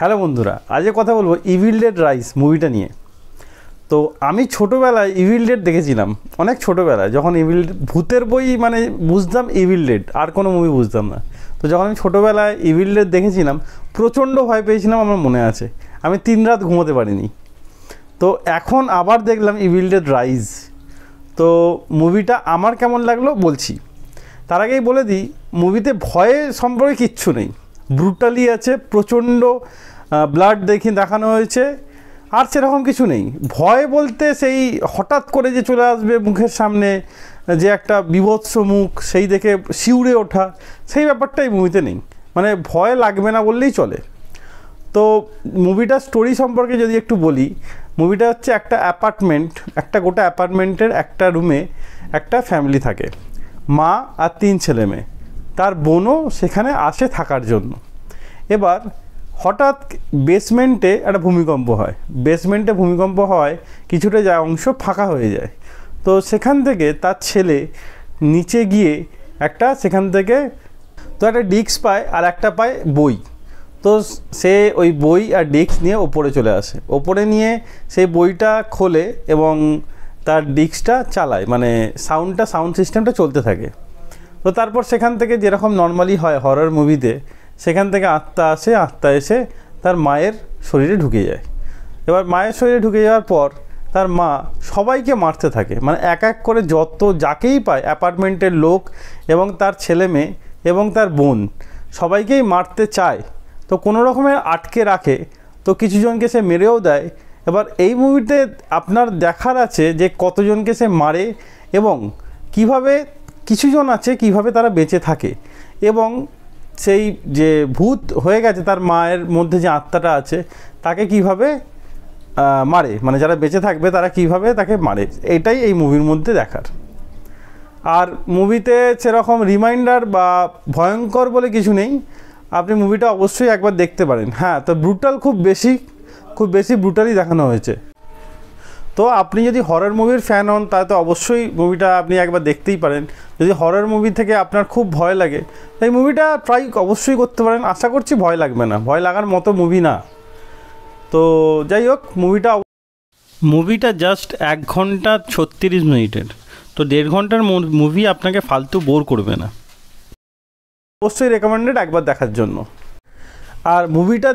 hello বন্ধুরা আজকে কথা বলবো ইভিল ডেড রাইস মুভিটা নিয়ে তো আমি ছোটোবেলায় ইভিল ডেড দেখেছিলাম অনেক ছোটোবেলায় যখন ইভিল ভূতের বই মানে বুঝতাম ইভিল ডেড আর কোনো মুভি বুঝতাম না তো যখন আমি ছোটোবেলায় ইভিল ডেড দেখেছিলাম প্রচণ্ড ভয় পেয়েছিলাম আমার মনে আছে আমি তিন রাত ঘুমোতে পারিনি তো এখন আবার দেখলাম ইভিল ডেড রাইস তো মুভিটা আমার কেমন লাগলো বলছি তার আগেই বলে দিই মুভিতে ভয়ে সম্পর্কে কিচ্ছু নেই ব্রুটালি আছে প্রচণ্ড ব্লাড দেখি দেখানো হয়েছে আর সেরকম কিছু নেই ভয় বলতে সেই হঠাৎ করে যে চলে আসবে মুখের সামনে যে একটা বিভৎস মুখ সেই দেখে শিউরে ওঠা সেই ব্যাপারটাই মুভিতে নেই মানে ভয় লাগবে না বললেই চলে তো মুভিটার স্টোরি সম্পর্কে যদি একটু বলি মুভিটা হচ্ছে একটা অ্যাপার্টমেন্ট একটা গোটা অ্যাপার্টমেন্টের একটা রুমে একটা ফ্যামিলি থাকে মা আর তিন ছেলে মেয়ে তার বোনও সেখানে আসে থাকার জন্য এবার হঠাৎ বেসমেন্টে একটা ভূমিকম্প হয় বেসমেন্টে ভূমিকম্প হয় কিছুটা যা অংশ ফাঁকা হয়ে যায় তো সেখান থেকে তার ছেলে নিচে গিয়ে একটা সেখান থেকে তো একটা ডিস্ক পায় আর একটা পায় বই তো সে ওই বই আর ডিস্ক নিয়ে ওপরে চলে আসে ওপরে নিয়ে সেই বইটা খোলে এবং তার ডিস্কটা চালায় মানে সাউন্ডটা সাউন্ড সিস্টেমটা চলতে থাকে তো তারপর সেখান থেকে যেরকম নর্মালি হয় হরর মুভিতে সেখান থেকে আত্মা আসে আত্মা এসে তার মায়ের শরীরে ঢুকে যায় এবার মায়ের শরীরে ঢুকে যাওয়ার পর তার মা সবাইকে মারতে থাকে মানে এক এক করে যত যাকেই পায় অ্যাপার্টমেন্টের লোক এবং তার ছেলে মেয়ে এবং তার বোন সবাইকেই মারতে চায় তো কোনো রকমের আটকে রাখে তো কিছুজনকে সে মেরেও দেয় এবার এই মুভিতে আপনার দেখার আছে যে কতজনকে সে মারে এবং কিভাবে কিছুজন আছে কিভাবে তারা বেঁচে থাকে এবং সেই যে ভূত হয়ে গেছে তার মায়ের মধ্যে যে আত্মাটা আছে তাকে কিভাবে মারে মানে যারা বেঁচে থাকবে তারা কিভাবে তাকে মারে এটাই এই মুভির মধ্যে দেখার আর মুভিতে সেরকম রিমাইন্ডার বা ভয়ঙ্কর বলে কিছু নেই আপনি মুভিটা অবশ্যই একবার দেখতে পারেন হ্যাঁ তো ব্রুটাল খুব বেশি খুব বেশি ব্রুটালই দেখানো হয়েছে তো আপনি যদি হরর মুভির ফ্যান হন তাহলে তো অবশ্যই মুভিটা আপনি একবার দেখতেই পারেন যদি হরর মুভি থেকে আপনার খুব ভয় লাগে এই মুভিটা ট্রাই অবশ্যই করতে পারেন আশা করছি ভয় লাগবে না ভয় লাগার মতো মুভি না তো যাই হোক মুভিটা মুভিটা জাস্ট এক ঘন্টা ছত্রিশ মিনিটের তো দেড় ঘন্টার মুভি আপনাকে ফালতু বোর করবে না অবশ্যই রেকমেন্ডেড একবার দেখার জন্য আর মুভিটা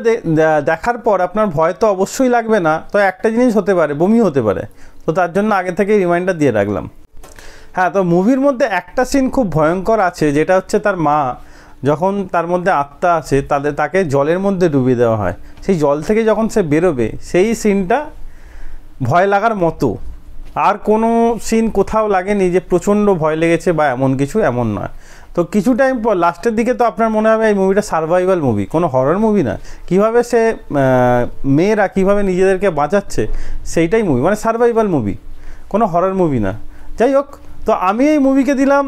দেখার পর আপনার ভয় তো অবশ্যই লাগবে না তো একটা জিনিস হতে পারে বমি হতে পারে তো তার জন্য আগে থেকে রিমাইন্ডার দিয়ে রাখলাম হ্যাঁ তো মুভির মধ্যে একটা সিন খুব ভয়ঙ্কর আছে যেটা হচ্ছে তার মা যখন তার মধ্যে আত্মা আছে তাদের তাকে জলের মধ্যে ডুবিয়ে দেওয়া হয় সেই জল থেকে যখন সে বেরোবে সেই সিনটা ভয় লাগার মতো আর কোনো সিন কোথাও লাগেনি যে প্রচণ্ড ভয় লেগেছে বা এমন কিছু এমন নয় তো কিছু টাইম পর লাস্টের দিকে তো আপনার মনে হবে এই মুভিটা সার্ভাইভাল মুভি কোনো হরর মুভি না কিভাবে সে মেয়েরা কিভাবে নিজেদেরকে বাঁচাচ্ছে সেইটাই মুভি মানে সার্ভাইভাল মুভি কোনো হরর মুভি না যাই হোক তো আমি এই মুভিকে দিলাম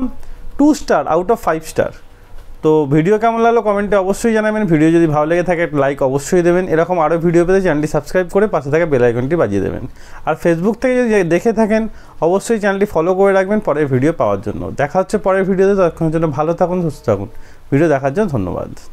two star out of five star তো ভিডিও কেমন লাগলো কমেন্টে অবশ্যই জানাবেন ভিডিও যদি ভালো লেগে থাকে লাইক অবশ্যই দেবেন এরকম আরও ভিডিও পেতে চ্যানেলটি সাবস্ক্রাইব করে পাশে থাকা বেলাইকনটি বাজিয়ে দেবেন আর ফেসবুক থেকে যদি দেখে থাকেন অবশ্যই চ্যানেলটি ফলো করে রাখবেন পরের ভিডিও পাওয়ার জন্য দেখা হচ্ছে পরের ভিডিওতে ততক্ষণের জন্য ভালো থাকুন সুস্থ থাকুন ভিডিও দেখার জন্য ধন্যবাদ